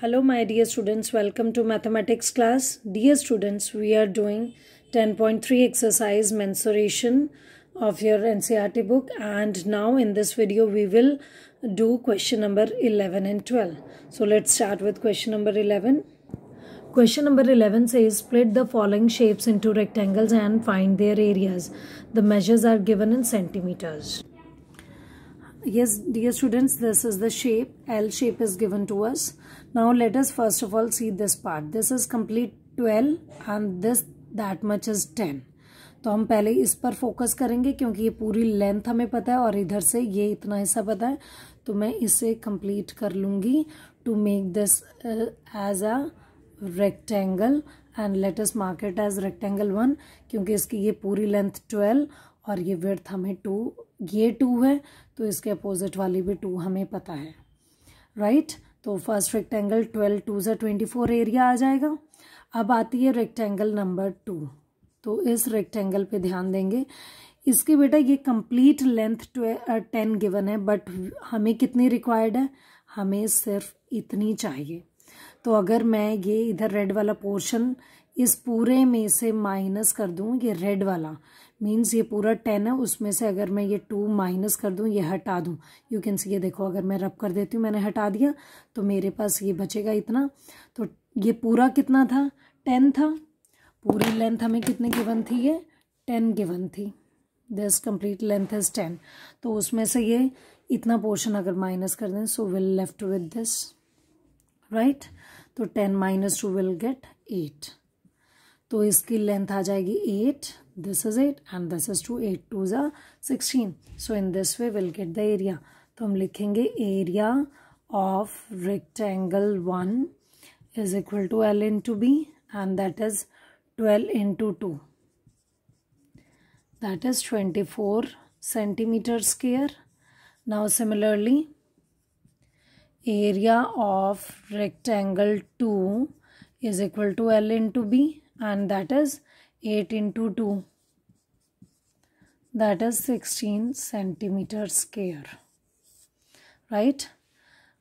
Hello my dear students, welcome to mathematics class. Dear students, we are doing 10.3 exercise mensuration of your NCRT book and now in this video we will do question number 11 and 12. So let's start with question number 11. Question number 11 says split the following shapes into rectangles and find their areas. The measures are given in centimeters. yes dear students this is the shape L shape is given to us now let us first of all see this part this is complete 12 and this that much is 10 तो हम पहले इस पर focus करेंगे क्योंकि ये पूरी length हमें पता है और इधर से ये इतना हिस्सा पता है तो मैं इसे कंप्लीट कर लूँगी to make this as a rectangle and let us mark as rectangle one क्योंकि इसकी ये पूरी लेंथ ट्वेल्व और ये विर्थ हमें टू ये टू है तो इसके अपोजिट वाली भी टू हमें पता है राइट right? तो फर्स्ट रेक्टेंगल ट्वेल्व टू से ट्वेंटी फोर एरिया आ जाएगा अब आती है रेक्टेंगल नंबर टू तो इस रेक्टेंगल पे ध्यान देंगे इसके बेटा ये कंप्लीट लेंथ टेन गिवन है बट हमें कितनी रिक्वायर्ड है हमें सिर्फ इतनी चाहिए तो अगर मैं ये इधर रेड वाला पोर्शन इस पूरे में से माइनस कर दूं ये रेड वाला मीन्स ये पूरा टेन है उसमें से अगर मैं ये टू माइनस कर दूँ ये हटा दूँ यू कैन सी ये देखो अगर मैं रब कर देती हूँ मैंने हटा दिया तो मेरे पास ये बचेगा इतना तो ये पूरा कितना था टेन था पूरी लेंथ हमें कितने वन थी ये टेन गिवन थी this complete length is ten तो उसमें से ये इतना पोर्शन अगर माइनस कर दें so will left with this right तो ten minus two will get eight तो इसकी लेंथ आ जाएगी eight this is 8 and this is 2 8 2s are 16 so in this way we'll get the area so likhenge area of rectangle 1 is equal to l into b and that is 12 into 2 that is 24 centimeter square now similarly area of rectangle 2 is equal to l into b and that is 8 into 2 that is 16 centimetre square right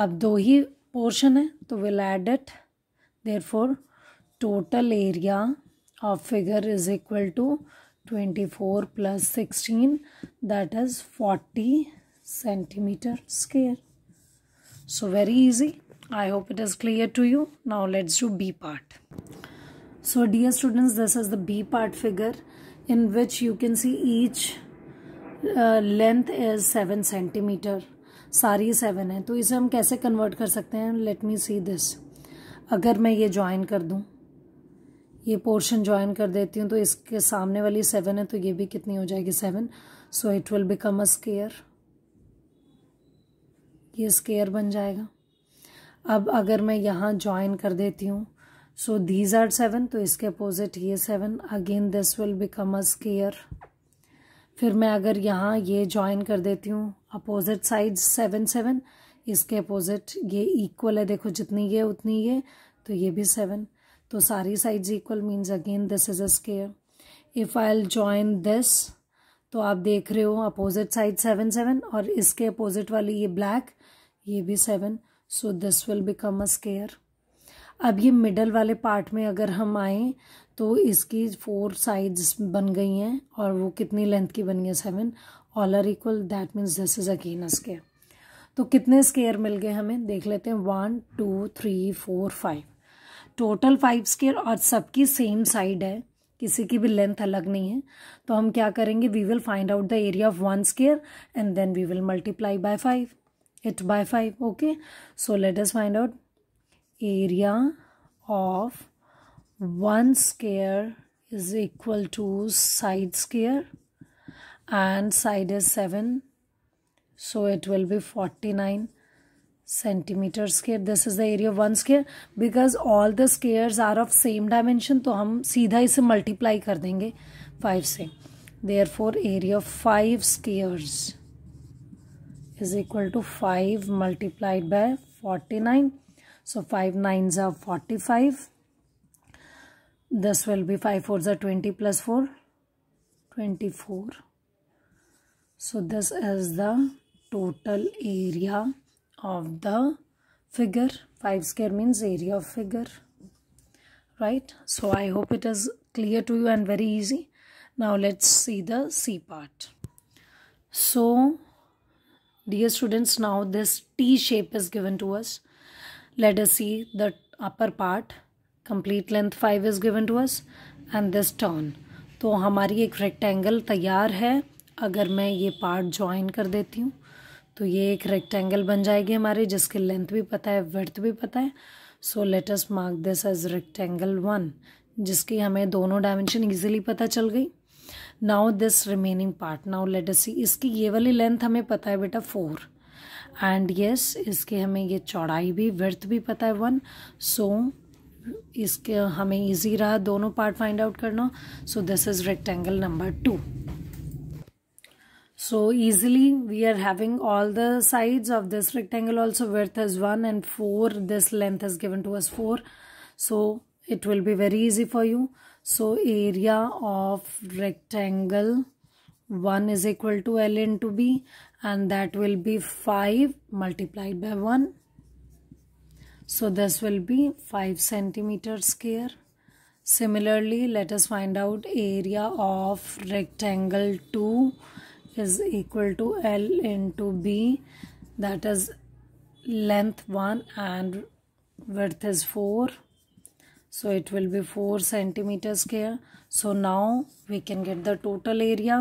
अब दो ही portion है तो will add it therefore total area of figure is equal to twenty four plus sixteen that is forty centimetre square so very easy i hope it is clear to you now let's do b part so dear students this is the b part figure in which you can see each uh, length is seven centimetre सारी seven है तो इसे हम कैसे convert कर सकते हैं let me see this अगर मैं ये ज्वाइन कर दूं ये पोर्शन ज्वाइन कर देती हूँ तो इसके सामने वाली सेवन है तो ये भी कितनी हो जाएगी seven so it will become a square ये स्केयर बन जाएगा अब अगर मैं यहाँ ज्वाइन कर देती हूँ सो दीज आर सेवन तो इसके अपोजिट ये seven again this will become a square फिर मैं अगर यहाँ ये ज्वाइन कर देती हूँ अपोजिट साइड सेवन सेवन इसके अपोजिट ये इक्वल है देखो जितनी ये उतनी ये तो ये भी सेवन तो सारी sides equal means again this is a square if I'll join this तो आप देख रहे हो अपोजिट साइड सेवन सेवन और इसके अपोजिट वाली ये ब्लैक ये भी seven so this will become a square अब ये मिडल वाले पार्ट में अगर हम आए तो इसकी फोर साइड्स बन गई हैं और वो कितनी लेंथ की बनी है seven all are equal that means this is again a square तो कितने स्केयर मिल गए हमें देख लेते हैं one two three four five total five square और सबकी सेम साइड है किसी की भी लेंथ अलग नहीं है तो हम क्या करेंगे we will find out the area of one square and then we will multiply by five it by five okay so let us find out area of one square is equal to side square and side is 7 so it will be 49 centimeter square this is the area of one square because all the squares are of same dimension So we will इसे multiply कर देंगे 5 से therefore area of 5 squares is equal to 5 multiplied by 49 so 5 nines are 45. This will be 5 fours are 20 plus 4. 24. So this is the total area of the figure. 5 square means area of figure. Right. So I hope it is clear to you and very easy. Now let's see the C part. So dear students now this T shape is given to us. let us see the upper part complete length 5 is given to us and this turn तो हमारी एक rectangle तैयार है अगर मैं ये part join कर देती हूँ तो ये एक रेक्टेंगल बन जाएगी हमारे जिसकी लेंथ भी पता है वर्थ भी पता है so let us mark this as rectangle one जिसकी हमें दोनों डायमेंशन ईजिली पता चल गई now this remaining part now let us see इसकी ये वाली लेंथ हमें पता है बेटा फोर एंड यस yes, इसके हमें ये चौड़ाई भी वर्थ भी पता है वन सो so, इसके हमें इजी रहा दोनों पार्ट फाइंड आउट करना so this is rectangle number two so easily we are having all the sides of this rectangle also width is one and four this length is given to us four so it will be very easy for you so area of rectangle 1 is equal to L into B and that will be 5 multiplied by 1. So this will be 5 centimeter square. Similarly, let us find out area of rectangle 2 is equal to L into B that is length 1 and width is 4 so it will be 4 centimeters square so now we can get the total area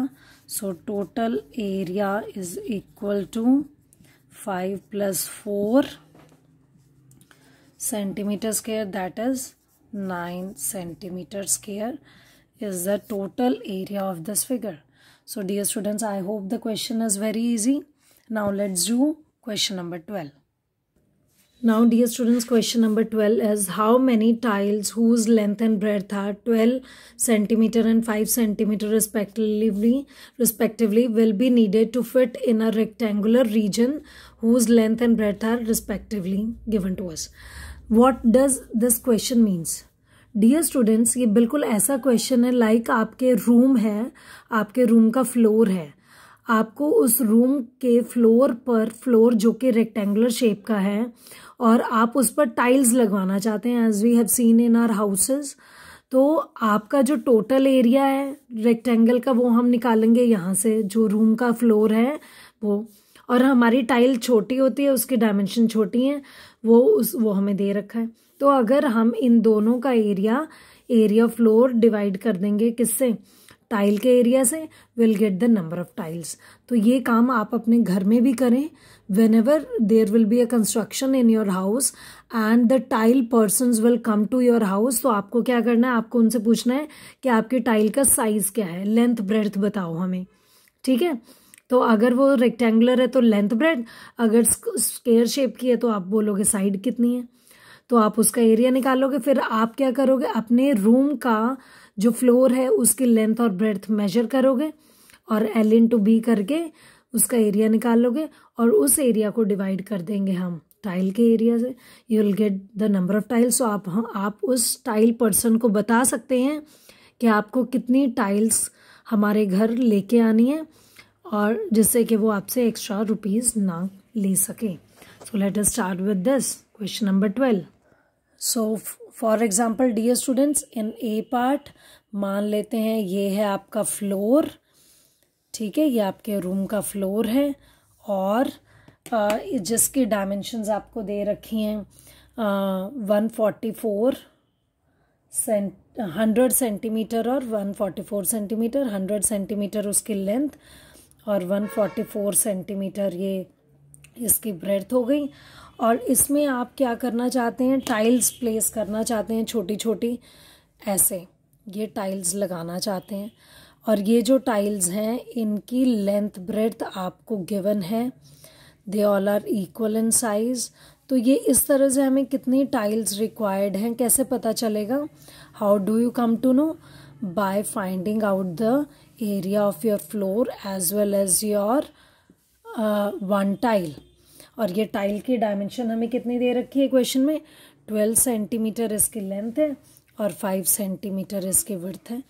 so total area is equal to 5 plus 4 centimeters square that is 9 centimeters square is the total area of this figure so dear students i hope the question is very easy now let's do question number 12 Now, dear students, question number 12 is how many tiles whose length and breadth are 12 centimeter and 5 centimeter respectively, respectively will be needed to fit in a rectangular region whose length and breadth are respectively given to us. What does this question means? Dear students ये बिल्कुल ऐसा question है like like आपके room है आपके room का floor है आपको उस रूम के फ्लोर पर फ्लोर जो कि रेक्टेंगुलर शेप का है और आप उस पर टाइल्स लगवाना चाहते हैं as we have seen in our houses तो आपका जो टोटल एरिया है रेक्टेंगल का वो हम निकालेंगे यहाँ से जो रूम का फ्लोर है वो और हमारी टाइल छोटी होती है उसकी डायमेंशन छोटी हैं वो उस वो हमें दे रखा है तो अगर हम इन दोनों का एरिया एरिया फ्लोर डिवाइड कर देंगे किससे टाइल के एरिया से will get the number of tiles तो ये काम आप अपने घर में भी करें whenever there will be a construction in your house and the tile person will come to your house तो आपको क्या करना है आपको उनसे पूछना है कि आपके टाइल का साइज़ क्या है लेंथ ब्रेथ बताओ हमें ठीक है तो अगर वो रेक्टेंगुलर है तो लेंथ ब्रेड अगर स्केयर शेप की है तो आप बोलोगे साइड कितनी है तो आप उसका एरिया निकालोगे फिर आप क्या करोगे अपने रूम का जो फ्लोर है उसकी लेंथ और ब्रेथ मेजर करोगे और एल इन टू बी करके उसका एरिया निकालोगे और उस एरिया को डिवाइड कर देंगे हम टाइल के एरिया से you will get the number of tiles so आप हम आप उस टाइल पर्सन को बता सकते हैं कि आपको कितनी टाइल्स हमारे घर लेके आनी है और जिससे कि वो आपसे एक्स्ट्रा रुपीज़ ना ले सके so let us start with this question number twelve so for example dear students in A part मान लेते हैं ये है आपका फ्लोर ठीक है ये आपके रूम का फ्लोर है और जिसकी डायमेंशंस आपको दे रखी हैं one forty four hundred centimetre और one forty four centimetre hundred centimetre उसकी लेंथ और वन फोर्टी फोर सेंटीमीटर ये इसकी ब्रेथ हो गई और इसमें आप क्या करना चाहते हैं टाइल्स प्लेस करना चाहते हैं छोटी छोटी ऐसे ये टाइल्स लगाना चाहते हैं और ये जो टाइल्स हैं इनकी लेंथ ब्रेथ आपको गिवन है they all are equal in size तो ये इस तरह से हमें कितनी टाइल्स रिक्वायर्ड हैं कैसे पता चलेगा how do you come to know by finding out the area of your floor as well as your one tile और ये टाइल की डायमेंशन हमें कितनी दे रखी है क्वेश्चन में ट्वेल्व सेंटीमीटर इसकी लेंथ है और फाइव सेंटीमीटर इसकी विर्थ है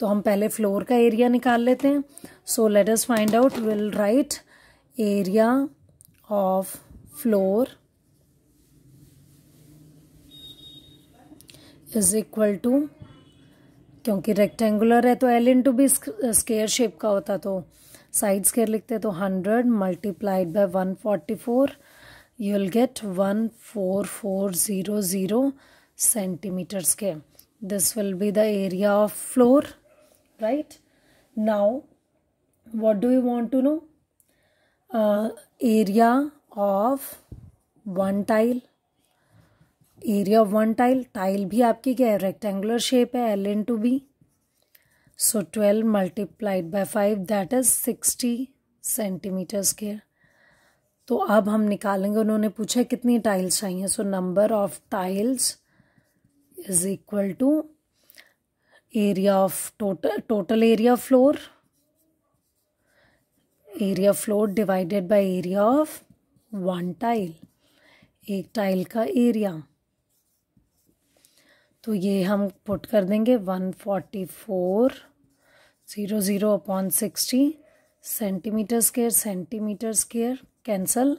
तो हम पहले फ्लोर का एरिया निकाल लेते हैं so let us find out we'll write area of floor is equal to क्योंकि रेक्टेंगुलर है तो L into B square shape का होता तो साइड स्केयर लिखते हैं तो hundred multiplied by one forty four you will get one four four zero zero centimetres के this will be the area of floor right now what do you want to know area of one tile area of one tile tile भी आपकी क्या है rectangular shape है L into B so twelve multiplied by five that is sixty centimetre square तो अब हम निकालेंगे उन्होंने पूछा कितनी टाइल्स चाहिए so number of tiles is equal to area of total total area floor area floor divided by area of one tile एक tile का एरिया तो ये हम पुट कर देंगे one forty four zero zero upon sixty centimetre square centimetre square cancel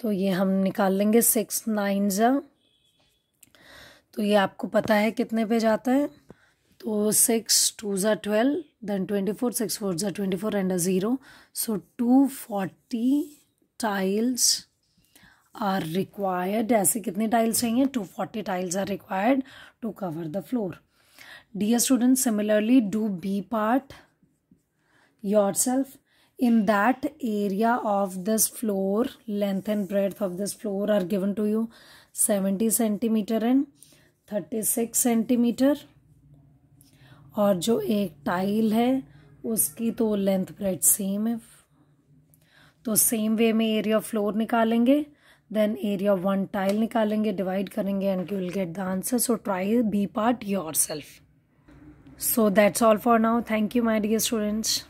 तो ये हम निकाल लेंगे सिक्स नाइन ज़ा तो ये आपको पता है कितने पे जाता है तो six two za twelve then twenty four six four za twenty four and a zero so two forty tiles are required ऐसे कितनी टाइल्स चाहिए two forty tiles are required to cover the floor Dear students, similarly, do B part yourself in that area of this floor length and breadth of this floor are given to you 70 centimeter and 36 centimeter और जो एक tile है उसकी तो length bread same है तो same way में area floor निकालेंगे देन एरिया वन टाइल निकालेंगे डिवाइड करेंगे and you will get the answer so try B part yourself so that's all for now thank you my dear students